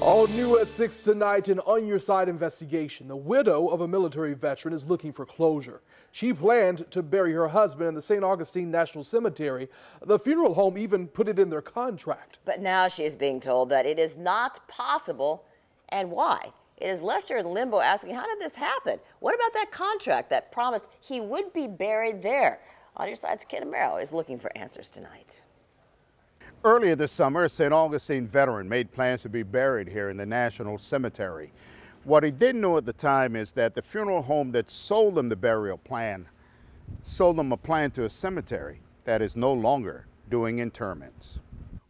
All new at 6 tonight an On Your Side investigation. The widow of a military veteran is looking for closure. She planned to bury her husband in the St. Augustine National Cemetery. The funeral home even put it in their contract. But now she is being told that it is not possible and why. It has left her in limbo asking, how did this happen? What about that contract that promised he would be buried there? On Your Side's Ken Amaro is looking for answers tonight. Earlier this summer, a St. Augustine veteran made plans to be buried here in the National Cemetery. What he didn't know at the time is that the funeral home that sold him the burial plan sold him a plan to a cemetery that is no longer doing interments.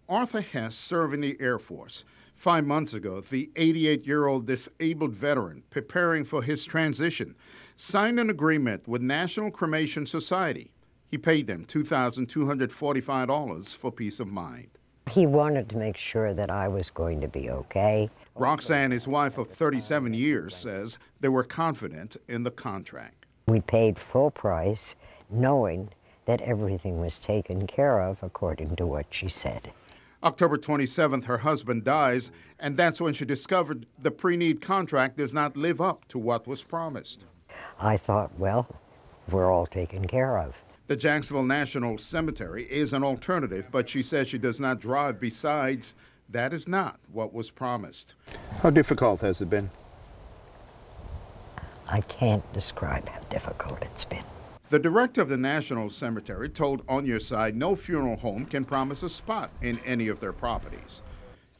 Arthur Hess served in the Air Force. Five months ago, the 88 year old disabled veteran preparing for his transition signed an agreement with National Cremation Society he paid them $2,245 for peace of mind. He wanted to make sure that I was going to be okay. Roxanne, his wife of 37 years, says they were confident in the contract. We paid full price knowing that everything was taken care of according to what she said. October 27th, her husband dies, and that's when she discovered the pre need contract does not live up to what was promised. I thought, well, we're all taken care of. The Jacksonville National Cemetery is an alternative, but she says she does not drive. Besides, that is not what was promised. How difficult has it been? I can't describe how difficult it's been. The director of the National Cemetery told On Your Side no funeral home can promise a spot in any of their properties.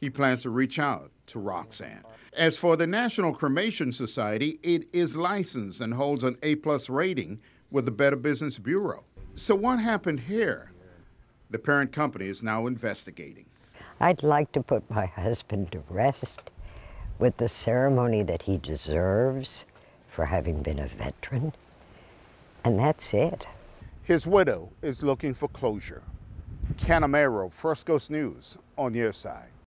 He plans to reach out to Roxanne. As for the National Cremation Society, it is licensed and holds an A-plus rating with the Better Business Bureau. So, what happened here? The parent company is now investigating. I'd like to put my husband to rest with the ceremony that he deserves for having been a veteran, and that's it. His widow is looking for closure. Canamero, First Coast News, on your side.